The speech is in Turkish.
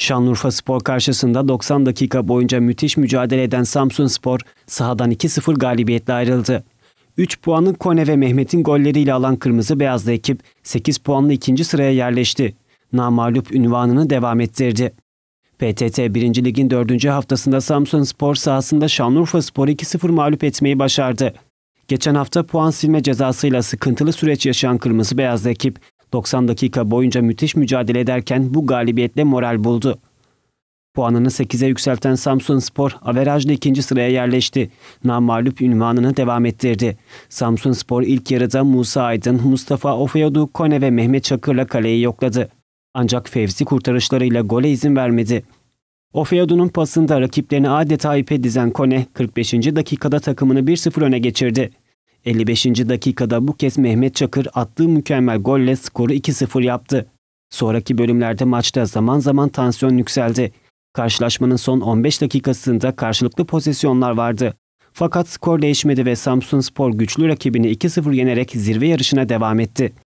Şanlıurfa Spor karşısında 90 dakika boyunca müthiş mücadele eden Samsun Spor sahadan 2-0 galibiyetle ayrıldı. 3 puanı Kone ve Mehmet'in golleriyle alan Kırmızı Beyazlı ekip 8 puanla ikinci sıraya yerleşti. Namalup ünvanını devam ettirdi. PTT 1. Lig'in 4. haftasında Samsun Spor sahasında Şanlıurfa Spor'u 2-0 mağlup etmeyi başardı. Geçen hafta puan silme cezasıyla sıkıntılı süreç yaşayan Kırmızı Beyazlı ekip 90 dakika boyunca müthiş mücadele ederken bu galibiyetle moral buldu. Puanını 8'e yükselten Samsun Spor averajla ikinci sıraya yerleşti. Namalüp ünvanını devam ettirdi. Samsun Spor ilk yarıda Musa Aydın, Mustafa Ofeodu, Kone ve Mehmet Çakır'la kaleyi yokladı. Ancak Fevzi kurtarışlarıyla gole izin vermedi. Ofeodu'nun pasında rakiplerini adeta ipe dizen Kone 45. dakikada takımını 1-0 öne geçirdi. 55. dakikada bu kez Mehmet Çakır attığı mükemmel golle skoru 2-0 yaptı. Sonraki bölümlerde maçta zaman zaman tansiyon yükseldi. Karşılaşmanın son 15 dakikasında karşılıklı pozisyonlar vardı. Fakat skor değişmedi ve Samsun Spor güçlü rakibini 2-0 yenerek zirve yarışına devam etti.